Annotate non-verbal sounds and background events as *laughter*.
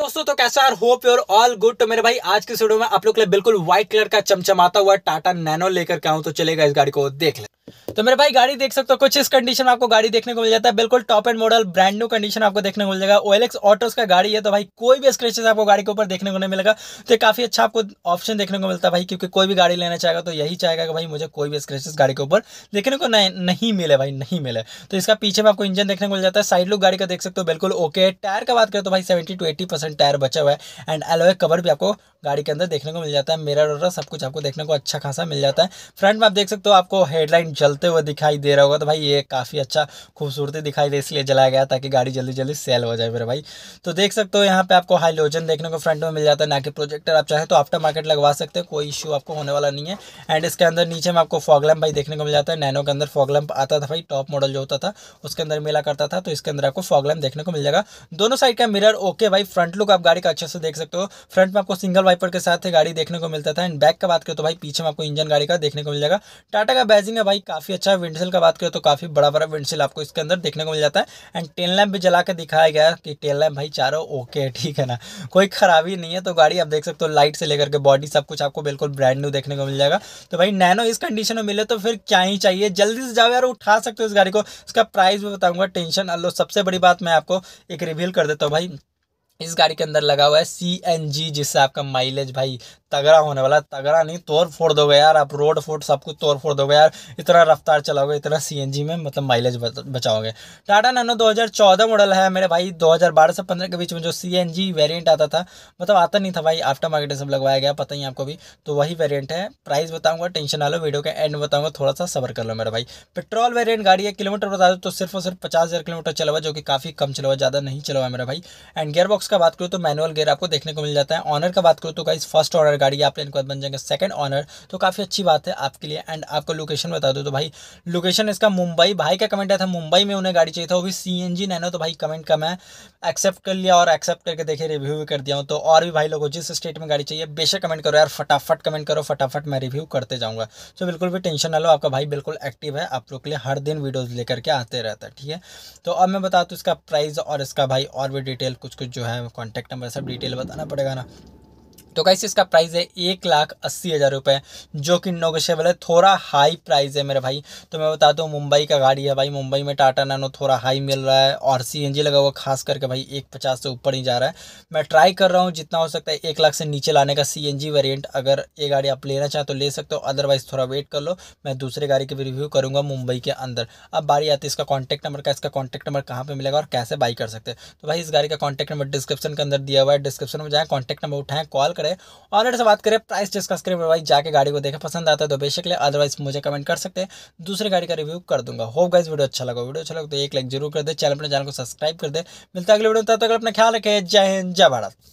दोस्तों तो कैसा यार होप योर ऑल गुड तो मेरे भाई आज की वीडियो में आप लोग के लिए बिल्कुल व्हाइट कलर का चमचमाता हुआ टाटा नैनो लेकर के आऊँ तो चलेगा इस गाड़ी को देख ले तो मेरे भाई गाड़ी देख सकते हो कुछ इस कंडीशन में आपको गाड़ी देखने को मिल जाता है बिल्कुल top end model brand new condition आपको देखने को मिल जाएगा ओएलएक्स ऑटोस का गाड़ी है तो भाई कोई भी स्क्रेचेस आपको गाड़ी के ऊपर देखने को नहीं मिलेगा तो काफ़ी अच्छा आपको ऑप्शन देखने को मिलता है भाई क्योंकि कोई भी गाड़ी लेना चाहेगा तो यही चाहेगा कि भाई मुझे कोई भी स्क्रेचेस गाड़ी के ऊपर देखने को नहीं मिले भाई नहीं मिले तो इसका पीछे में आपको इंजन देखने को मिल जाता है साइड लुक गाड़ी का देख सकते हो बिल्कुल ओके टायर का बात करें तो भाई सेवेंटी टू एटी टायर बचा हुआ है एंड एलोए कवर भी आपको गाड़ी के अंदर देखने को मिल जाता है मेरा सब कुछ आपको देखने को अच्छा खासा मिल जाता है फ्रंट में आप देख सकते हो आपको हेडलाइट जलते जलते हुए दिखाई दे रहा होगा तो भाई ये काफ़ी अच्छा खूबसूरती दिखाई दे इसलिए जलाया गया ताकि गाड़ी जल्दी जल्दी सेल हो जाए मेरे भाई तो देख सकते हो यहाँ पे आपको हाइलोजन देखने को फ्रंट में मिल जाता है ना कि प्रोजेक्टर आप चाहे तो आफ्टर मार्केट लगवा सकते हैं कोई इशू आपको होने वाला नहीं है एंड इसके अंदर नीचे में आपको फॉगलैम्प भाई देखने को मिल जाता है नैनो के अंदर फॉगलैम्प आता था भाई टॉप मॉडल जो होता था उसके अंदर मिला करता था तो इसके अंदर आपको फॉगलैम्प देखने को मिल जाएगा दोनों साइड का मिरर ओके भाई फ्रंट लुक आप गाड़ी का अच्छे से देख सकते हो फ्रंट में आपको सिंगल वाइपर के साथ गाड़ी देखने को मिलता था एंड बैक का बात करें तो भाई पीछे में आपको इंजन गाड़ी का देखने को मिल जाएगा टाटा का बैजिंग है भाई काफ़ी अच्छा है विंडसिल का बात करें तो काफ़ी बड़ा बड़ा विंडसिल आपको इसके अंदर देखने को मिल जाता है एंड टेल लैम्प भी जला के दिखाया गया कि टेल लैम्प भाई चारों ओके है *laughs* ठीक है ना कोई ख़राबी नहीं है तो गाड़ी आप देख सकते हो लाइट से लेकर के बॉडी सब कुछ आपको बिल्कुल ब्रांड न्यू देखने को मिल जाएगा तो भाई नैनो इस कंडीशन में मिले तो फिर क्या ही चाहिए जल्दी से जाओ यार उठा सकते हो इस गाड़ी को इसका प्राइस भी बताऊँगा टेंशन अल्लो सबसे बड़ी बात मैं आपको एक रिवील कर देता हूँ भाई इस गाड़ी के अंदर लगा हुआ है सी एन जी जिससे आपका माइलेज भाई तगड़ा होने वाला तगड़ा नहीं तोड़ फोड़ दोगे यार आप रोड फोड़ सब कुछ तोड़ फोड़ दोगे यार इतना रफ्तार चलाओगे इतना सीएनजी में मतलब माइलेज बचाओगे टाटा नैनो 2014 मॉडल है मेरे भाई 2012 से 15 के बीच में जो सीएनजी वेरिएंट आता था मतलब आता नहीं था भाई आफ्टर मार्केट सब लगवाया गया पता ही आपको भी तो वही वेरियंट है प्राइस बताऊँगा टेंशन ना लो वीडियो के एंड बताऊँगा थोड़ा सा सबर कर लो मेरा भाई पेट्रोल वेरियंट गाड़ी है किलोमीटर बता दो तो सिर्फ और सिर्फ पचास किलोमीटर चला हुआ जो कि काफ़ी कम चला हुआ ज़्यादा नहीं चला हुआ मेरा भाई एंड गेयरबॉक्स बॉक्स स्पोर्ट्स का बात करूँ तो मैनुअल गेयर आपको देखने को मिल जाता है ऑनर का बात करूँ तो गाइज फर्स्ट ऑनर गाड़ी आप लेने के बाद बन जाएंगे सेकंड ऑनर तो काफ़ी अच्छी बात है आपके लिए एंड आपको लोकेशन बता दो तो भाई लोकेशन इसका मुंबई भाई का कमेंट आया था मुंबई में उन्हें गाड़ी चाहिए था वो भी सी एन जी तो भाई कमेंट का मैं एक्सेप्ट कर लिया और एक्सेप्ट करके देखे रिव्यू भी कर दिया हूँ तो और भी भाई लोगों जिस स्टेट में गाड़ी चाहिए बेशक कमेंट करो यार फटाफट कमेंट करो फटाफट मैं रिव्यू करते जाऊँगा तो बिल्कुल भी टेंशन ना लो आपका भाई बिल्कुल एक्टिव है आप लोग के लिए हर दिन वीडियोज़ लेकर के आते रहता है ठीक है तो अब मैं बताता हूँ इसका प्राइस और इसका भाई और भी डिटेल कुछ कुछ जो है है कॉन्टैक्ट नंबर सब डिटेल बताना पड़ेगा ना तो कैसे इसका प्राइस है एक लाख अस्सी हज़ार रुपये जो कि नोगोशियबल है थोड़ा हाई प्राइस है मेरे भाई तो मैं बता दूँ मुंबई का गाड़ी है भाई मुंबई में टाटा नैनो थोड़ा हाई मिल रहा है और सी लगा हुआ खास करके भाई एक पचास से ऊपर ही जा रहा है मैं ट्राई कर रहा हूँ जितना हो सकता है एक लाख से नीचे लाने का सी एन वेरियंट अगर ये गाड़ी आप लेना चाहें तो ले सकते हो अदरवाइज़ थोड़ा वेट कर लो मैं दूसरे गाड़ी की भी रिव्यू करूँगा मुंबई के अंदर अब बारी आती है इसका कॉन्टैक्ट नंबर का इसका कॉन्टैक्ट नंबर कहाँ पर मिलेगा और कैसे बाई कर सकते हैं तो भाई इस गाड़ी का कॉन्टैक्ट नंबर डिस्क्रिप्शन के अंदर दिया हुआ है डिस्क्रिप्शन में जाएँ कॉन्टैक्ट नंबर उठाएँ कॉल करें है और से बात करें प्राइस डिस्कस करें भाई जाके गाड़ी को देखें पसंद आता है तो बेशक ले अदरवाइज मुझे कमेंट कर सकते हैं दूसरी गाड़ी का रिव्यू कर दूंगा होप गाइज वीडियो अच्छा लगा वीडियो अच्छा लगा तो एक लाइक जरूर कर दे चैनल अपने चैनल को सब्सक्राइब कर दे मिलता है अगले वीडियो तब तक अपना ख्याल रखें जय हिंद जय भारत